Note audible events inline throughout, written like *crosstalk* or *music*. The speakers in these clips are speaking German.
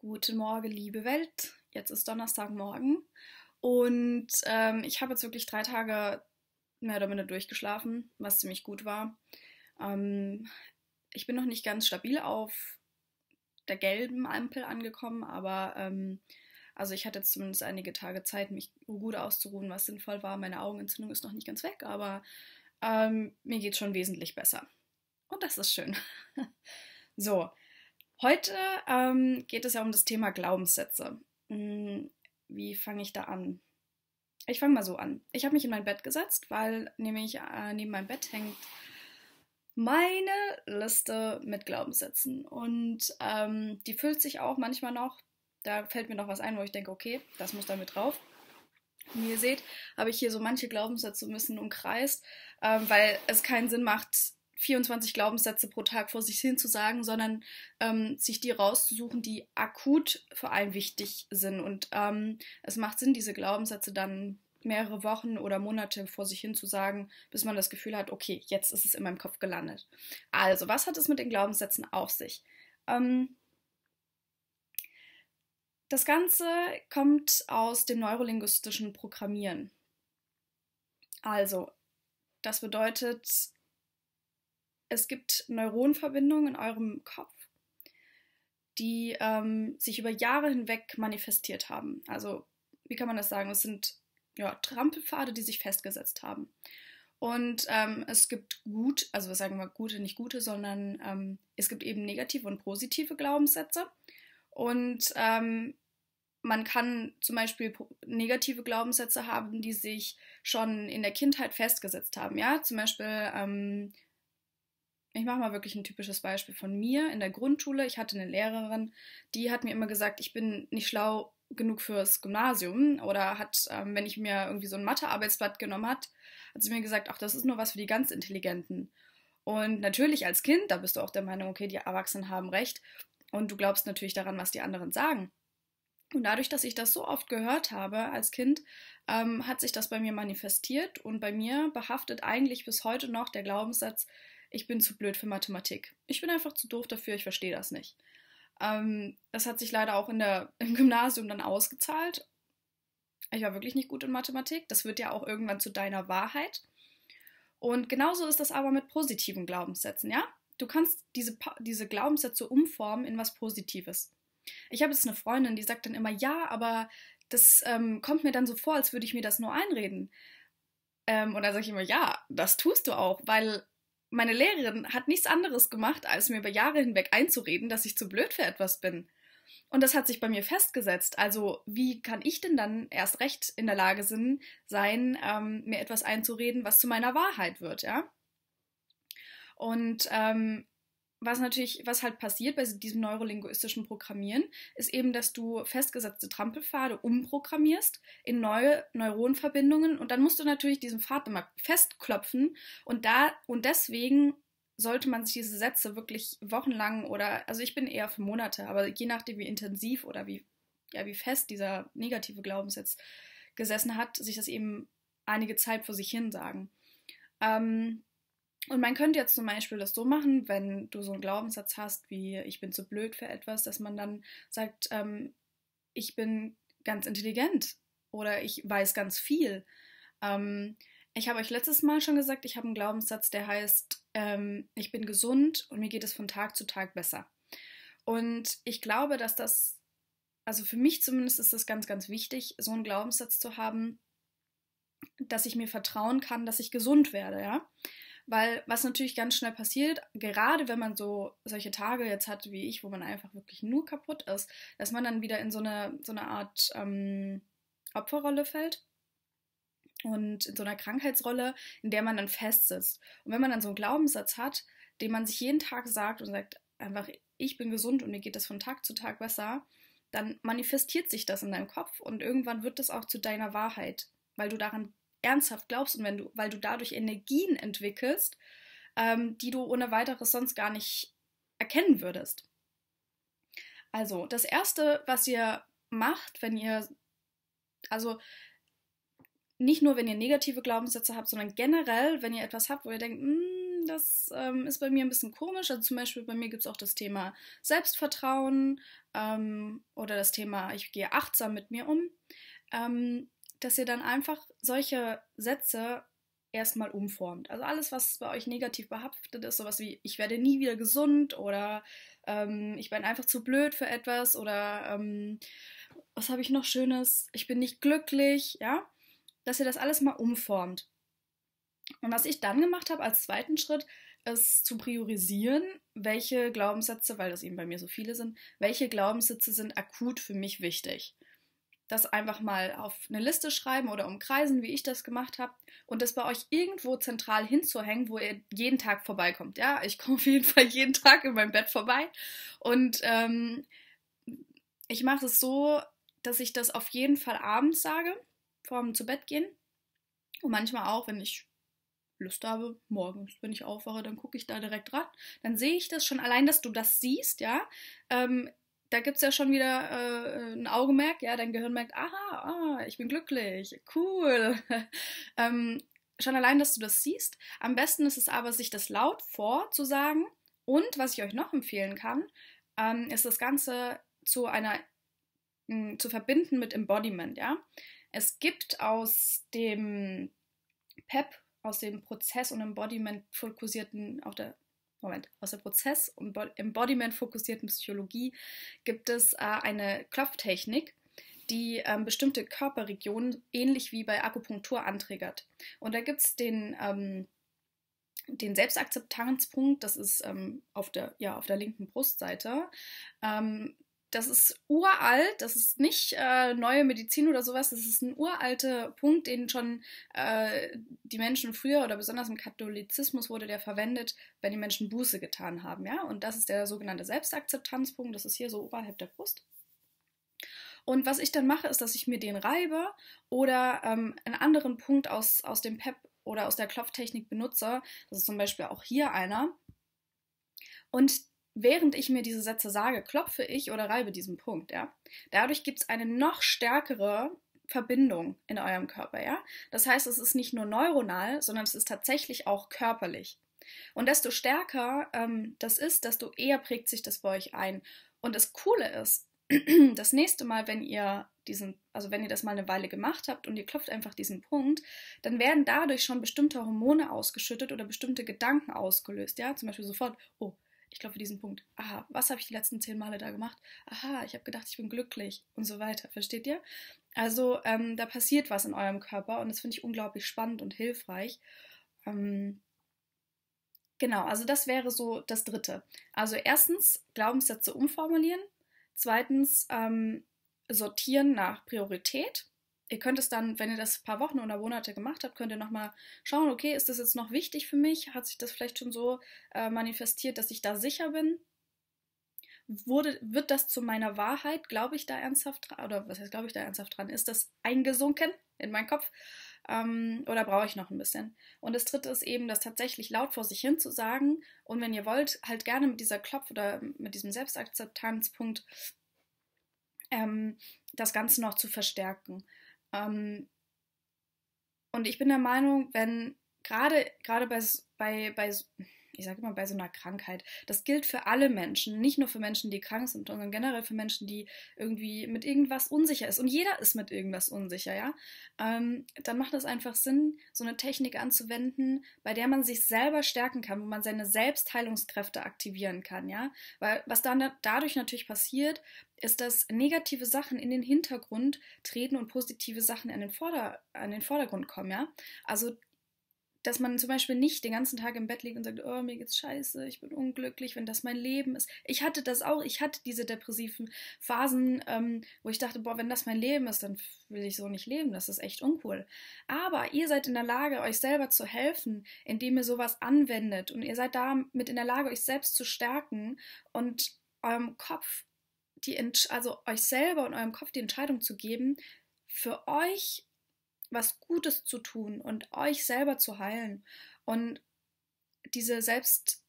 Guten Morgen, liebe Welt. Jetzt ist Donnerstagmorgen und ähm, ich habe jetzt wirklich drei Tage mehr oder minder durchgeschlafen, was ziemlich gut war. Ähm, ich bin noch nicht ganz stabil auf der gelben Ampel angekommen, aber ähm, also ich hatte jetzt zumindest einige Tage Zeit, mich gut auszuruhen, was sinnvoll war. Meine Augenentzündung ist noch nicht ganz weg, aber ähm, mir geht es schon wesentlich besser. Und das ist schön. *laughs* so, Heute ähm, geht es ja um das Thema Glaubenssätze. Hm, wie fange ich da an? Ich fange mal so an. Ich habe mich in mein Bett gesetzt, weil nämlich äh, neben meinem Bett hängt meine Liste mit Glaubenssätzen. Und ähm, die füllt sich auch manchmal noch. Da fällt mir noch was ein, wo ich denke, okay, das muss damit drauf. Und wie ihr seht, habe ich hier so manche Glaubenssätze ein bisschen umkreist, ähm, weil es keinen Sinn macht, 24 Glaubenssätze pro Tag vor sich hin zu sagen, sondern ähm, sich die rauszusuchen, die akut vor allem wichtig sind. Und ähm, es macht Sinn, diese Glaubenssätze dann mehrere Wochen oder Monate vor sich hin zu sagen, bis man das Gefühl hat, okay, jetzt ist es in meinem Kopf gelandet. Also, was hat es mit den Glaubenssätzen auf sich? Ähm, das Ganze kommt aus dem neurolinguistischen Programmieren. Also, das bedeutet, es gibt Neuronverbindungen in eurem Kopf, die ähm, sich über Jahre hinweg manifestiert haben. Also, wie kann man das sagen? Es sind ja, Trampelpfade, die sich festgesetzt haben. Und ähm, es gibt gut, also sagen wir gute, nicht gute, sondern ähm, es gibt eben negative und positive Glaubenssätze. Und ähm, man kann zum Beispiel negative Glaubenssätze haben, die sich schon in der Kindheit festgesetzt haben. Ja, zum Beispiel ähm, ich mache mal wirklich ein typisches Beispiel von mir in der Grundschule. Ich hatte eine Lehrerin, die hat mir immer gesagt, ich bin nicht schlau genug fürs Gymnasium oder hat, ähm, wenn ich mir irgendwie so ein Mathe-Arbeitsblatt genommen hat, hat sie mir gesagt, ach, das ist nur was für die ganz Intelligenten. Und natürlich als Kind, da bist du auch der Meinung, okay, die Erwachsenen haben recht und du glaubst natürlich daran, was die anderen sagen. Und dadurch, dass ich das so oft gehört habe als Kind, ähm, hat sich das bei mir manifestiert und bei mir behaftet eigentlich bis heute noch der Glaubenssatz, ich bin zu blöd für Mathematik. Ich bin einfach zu doof dafür, ich verstehe das nicht. Ähm, das hat sich leider auch in der, *laughs* im Gymnasium dann ausgezahlt. Ich war wirklich nicht gut in Mathematik. Das wird ja auch irgendwann zu deiner Wahrheit. Und genauso ist das aber mit positiven Glaubenssätzen, ja? Du kannst diese, diese Glaubenssätze umformen in was Positives. Ich habe jetzt eine Freundin, die sagt dann immer, ja, aber das ähm, kommt mir dann so vor, als würde ich mir das nur einreden. Ähm, und dann sage ich immer, ja, das tust du auch, weil meine Lehrerin hat nichts anderes gemacht, als mir über Jahre hinweg einzureden, dass ich zu blöd für etwas bin. Und das hat sich bei mir festgesetzt. Also wie kann ich denn dann erst recht in der Lage sein, ähm, mir etwas einzureden, was zu meiner Wahrheit wird, ja? Und ähm, was natürlich, was halt passiert bei diesem neurolinguistischen Programmieren, ist eben, dass du festgesetzte Trampelpfade umprogrammierst in neue Neuronverbindungen und dann musst du natürlich diesen Pfad immer festklopfen und da und deswegen sollte man sich diese Sätze wirklich wochenlang oder also ich bin eher für Monate, aber je nachdem wie intensiv oder wie ja wie fest dieser negative Glaubenssatz gesessen hat, sich das eben einige Zeit vor sich hin sagen. Ähm, und man könnte jetzt zum Beispiel das so machen, wenn du so einen Glaubenssatz hast wie ich bin zu blöd für etwas, dass man dann sagt, ähm, ich bin ganz intelligent oder ich weiß ganz viel. Ähm, ich habe euch letztes Mal schon gesagt, ich habe einen Glaubenssatz, der heißt, ähm, ich bin gesund und mir geht es von Tag zu Tag besser. Und ich glaube, dass das, also für mich zumindest ist das ganz, ganz wichtig, so einen Glaubenssatz zu haben, dass ich mir vertrauen kann, dass ich gesund werde, ja weil was natürlich ganz schnell passiert, gerade wenn man so solche Tage jetzt hat wie ich, wo man einfach wirklich nur kaputt ist, dass man dann wieder in so eine, so eine Art ähm, Opferrolle fällt und in so einer Krankheitsrolle, in der man dann festsitzt. Und wenn man dann so einen Glaubenssatz hat, den man sich jeden Tag sagt und sagt einfach, ich bin gesund und mir geht das von Tag zu Tag besser, dann manifestiert sich das in deinem Kopf und irgendwann wird das auch zu deiner Wahrheit, weil du daran ernsthaft glaubst und wenn du, weil du dadurch Energien entwickelst, ähm, die du ohne weiteres sonst gar nicht erkennen würdest. Also, das erste, was ihr macht, wenn ihr, also nicht nur, wenn ihr negative Glaubenssätze habt, sondern generell, wenn ihr etwas habt, wo ihr denkt, hm, das ähm, ist bei mir ein bisschen komisch. Also zum Beispiel bei mir gibt es auch das Thema Selbstvertrauen ähm, oder das Thema, ich gehe achtsam mit mir um. Ähm, dass ihr dann einfach solche Sätze erstmal umformt. Also alles, was bei euch negativ behaftet ist, sowas wie ich werde nie wieder gesund oder ähm, ich bin einfach zu blöd für etwas oder ähm, was habe ich noch Schönes, ich bin nicht glücklich, ja, dass ihr das alles mal umformt. Und was ich dann gemacht habe als zweiten Schritt, ist zu priorisieren, welche Glaubenssätze, weil das eben bei mir so viele sind, welche Glaubenssätze sind akut für mich wichtig das einfach mal auf eine Liste schreiben oder umkreisen, wie ich das gemacht habe, und das bei euch irgendwo zentral hinzuhängen, wo ihr jeden Tag vorbeikommt. Ja, ich komme auf jeden Fall jeden Tag in meinem Bett vorbei und ähm, ich mache es so, dass ich das auf jeden Fall abends sage, vorm zu Bett gehen und manchmal auch, wenn ich Lust habe, morgens, wenn ich aufwache, dann gucke ich da direkt ran. Dann sehe ich das schon allein, dass du das siehst, ja. Ähm, da gibt es ja schon wieder äh, ein Augenmerk, ja, dein Gehirn merkt, aha, ah, ich bin glücklich, cool. *laughs* ähm, schon allein, dass du das siehst. Am besten ist es aber, sich das laut vorzusagen. Und was ich euch noch empfehlen kann, ähm, ist das Ganze zu einer hm, zu verbinden mit Embodiment, ja. Es gibt aus dem PEP, aus dem Prozess und Embodiment fokussierten, auch der Moment, aus der Prozess- und Embodiment-fokussierten Psychologie gibt es äh, eine Klopftechnik, die ähm, bestimmte Körperregionen ähnlich wie bei Akupunktur anträgert. Und da gibt es den, ähm, den Selbstakzeptanzpunkt, das ist ähm, auf, der, ja, auf der linken Brustseite. Ähm, das ist uralt, das ist nicht äh, neue Medizin oder sowas, das ist ein uralter Punkt, den schon äh, die Menschen früher oder besonders im Katholizismus wurde der verwendet, wenn die Menschen Buße getan haben, ja. Und das ist der sogenannte Selbstakzeptanzpunkt, das ist hier so oberhalb der Brust. Und was ich dann mache, ist, dass ich mir den reibe oder ähm, einen anderen Punkt aus, aus dem PEP oder aus der Klopftechnik benutze. Das ist zum Beispiel auch hier einer. Und während ich mir diese Sätze sage, klopfe ich oder reibe diesen Punkt, ja. Dadurch gibt es eine noch stärkere Verbindung in eurem Körper, ja. Das heißt, es ist nicht nur neuronal, sondern es ist tatsächlich auch körperlich. Und desto stärker ähm, das ist, desto eher prägt sich das bei euch ein. Und das Coole ist, *clears throat* das nächste Mal, wenn ihr diesen, also wenn ihr das mal eine Weile gemacht habt und ihr klopft einfach diesen Punkt, dann werden dadurch schon bestimmte Hormone ausgeschüttet oder bestimmte Gedanken ausgelöst, ja, zum Beispiel sofort, oh, ich glaube, für diesen Punkt. Aha, was habe ich die letzten zehn Male da gemacht? Aha, ich habe gedacht, ich bin glücklich und so weiter. Versteht ihr? Also ähm, da passiert was in eurem Körper und das finde ich unglaublich spannend und hilfreich. Ähm, genau, also das wäre so das Dritte. Also erstens Glaubenssätze umformulieren. Zweitens ähm, sortieren nach Priorität ihr könnt es dann, wenn ihr das ein paar Wochen oder Monate gemacht habt, könnt ihr nochmal schauen, okay, ist das jetzt noch wichtig für mich? Hat sich das vielleicht schon so äh, manifestiert, dass ich da sicher bin? Wurde, wird das zu meiner Wahrheit? Glaube ich da ernsthaft dran? Oder was heißt, glaube ich da ernsthaft dran? Ist das eingesunken in meinen Kopf? Ähm, oder brauche ich noch ein bisschen? Und das dritte ist eben, das tatsächlich laut vor sich hin zu sagen und wenn ihr wollt, halt gerne mit dieser Klopf- oder mit diesem Selbstakzeptanzpunkt ähm, das Ganze noch zu verstärken. Ähm, und ich bin der Meinung, wenn gerade gerade bei, bei, bei ich sage immer, bei so einer Krankheit. Das gilt für alle Menschen, nicht nur für Menschen, die krank sind, sondern generell für Menschen, die irgendwie mit irgendwas unsicher ist. Und jeder ist mit irgendwas unsicher, ja. Ähm, dann macht es einfach Sinn, so eine Technik anzuwenden, bei der man sich selber stärken kann, wo man seine Selbstheilungskräfte aktivieren kann, ja. Weil was dann dadurch natürlich passiert, ist, dass negative Sachen in den Hintergrund treten und positive Sachen an den, Vorder-, an den Vordergrund kommen, ja. Also dass man zum Beispiel nicht den ganzen Tag im Bett liegt und sagt, oh, mir geht's scheiße, ich bin unglücklich, wenn das mein Leben ist. Ich hatte das auch, ich hatte diese depressiven Phasen, ähm, wo ich dachte, boah, wenn das mein Leben ist, dann will ich so nicht leben, das ist echt uncool. Aber ihr seid in der Lage, euch selber zu helfen, indem ihr sowas anwendet und ihr seid damit in der Lage, euch selbst zu stärken und eurem Kopf, die, also euch selber und eurem Kopf die Entscheidung zu geben, für euch was Gutes zu tun und euch selber zu heilen. Und diese Selbst,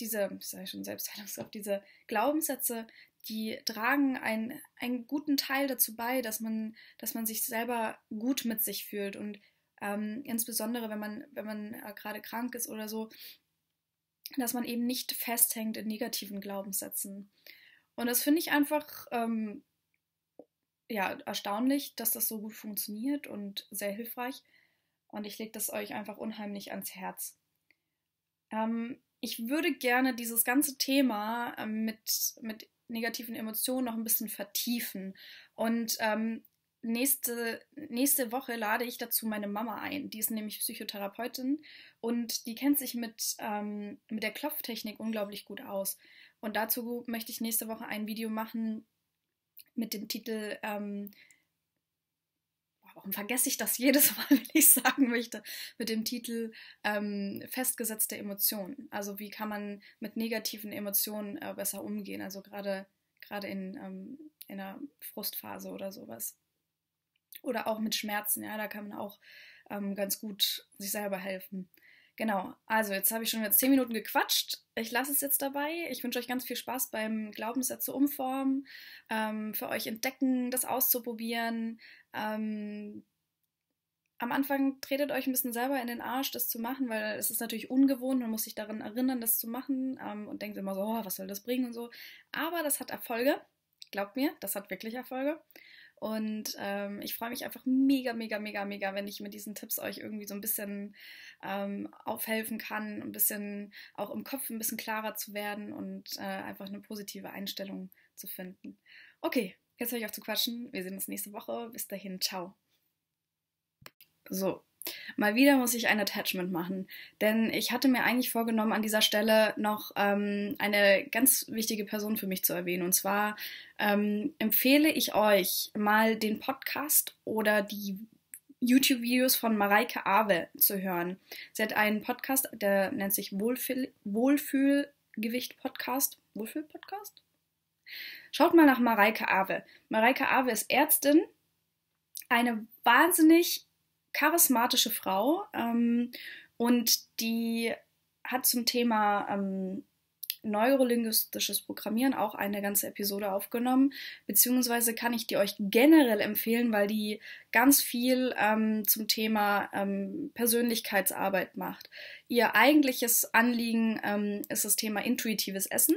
diese, ich sage schon Selbstheilungskraft, diese Glaubenssätze, die tragen einen, einen guten Teil dazu bei, dass man, dass man sich selber gut mit sich fühlt und ähm, insbesondere wenn man, wenn man äh, gerade krank ist oder so, dass man eben nicht festhängt in negativen Glaubenssätzen. Und das finde ich einfach ähm, ja, erstaunlich, dass das so gut funktioniert und sehr hilfreich. Und ich lege das euch einfach unheimlich ans Herz. Ähm, ich würde gerne dieses ganze Thema ähm, mit, mit negativen Emotionen noch ein bisschen vertiefen. Und ähm, nächste, nächste Woche lade ich dazu meine Mama ein. Die ist nämlich Psychotherapeutin und die kennt sich mit, ähm, mit der Klopftechnik unglaublich gut aus. Und dazu möchte ich nächste Woche ein Video machen, mit dem Titel, ähm, warum vergesse ich das *laughs* jedes Mal, wenn ich sagen möchte, mit dem Titel ähm, Festgesetzte Emotionen. Also wie kann man mit negativen Emotionen äh, besser umgehen, also gerade gerade in, ähm, in einer Frustphase oder sowas. Oder auch mit Schmerzen, ja, da kann man auch ähm, ganz gut sich selber helfen. Genau, also jetzt habe ich schon jetzt zehn Minuten gequatscht. Ich lasse es jetzt dabei. Ich wünsche euch ganz viel Spaß beim Glaubenssätze umformen, ähm, für euch entdecken, das auszuprobieren. Ähm, am Anfang tretet euch ein bisschen selber in den Arsch, das zu machen, weil es ist natürlich ungewohnt, man muss sich daran erinnern, das zu machen ähm, und denkt immer so, oh, was soll das bringen und so. Aber das hat Erfolge, glaubt mir, das hat wirklich Erfolge. Und ähm, ich freue mich einfach mega, mega, mega, mega, wenn ich mit diesen Tipps euch irgendwie so ein bisschen ähm, aufhelfen kann, ein bisschen auch im Kopf ein bisschen klarer zu werden und äh, einfach eine positive Einstellung zu finden. Okay, jetzt höre ich auf zu quatschen. Wir sehen uns nächste Woche. Bis dahin, ciao. So, Mal wieder muss ich ein Attachment machen, denn ich hatte mir eigentlich vorgenommen, an dieser Stelle noch ähm, eine ganz wichtige Person für mich zu erwähnen. Und zwar ähm, empfehle ich euch mal den Podcast oder die YouTube-Videos von Mareike Awe zu hören. Sie hat einen Podcast, der nennt sich Wohlfühlgewicht-Podcast. Wohlfühl-Podcast? Schaut mal nach Mareike Awe. Mareike Awe ist Ärztin, eine wahnsinnig charismatische Frau ähm, und die hat zum Thema ähm, neurolinguistisches Programmieren auch eine ganze Episode aufgenommen. Beziehungsweise kann ich die euch generell empfehlen, weil die ganz viel ähm, zum Thema ähm, Persönlichkeitsarbeit macht. Ihr eigentliches Anliegen ähm, ist das Thema intuitives Essen,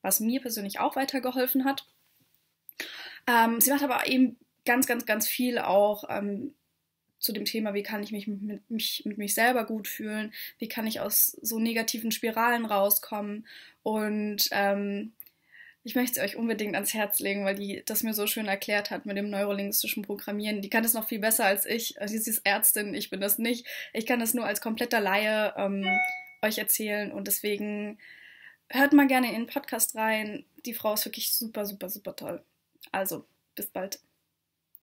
was mir persönlich auch weitergeholfen hat. Ähm, sie macht aber eben ganz, ganz, ganz viel auch ähm, zu dem Thema, wie kann ich mich mit, mich mit mich selber gut fühlen, wie kann ich aus so negativen Spiralen rauskommen. Und ähm, ich möchte es euch unbedingt ans Herz legen, weil die das mir so schön erklärt hat mit dem neurolinguistischen Programmieren. Die kann das noch viel besser als ich. Also sie ist Ärztin, ich bin das nicht. Ich kann das nur als kompletter Laie ähm, euch erzählen und deswegen hört mal gerne in den Podcast rein. Die Frau ist wirklich super, super, super toll. Also, bis bald.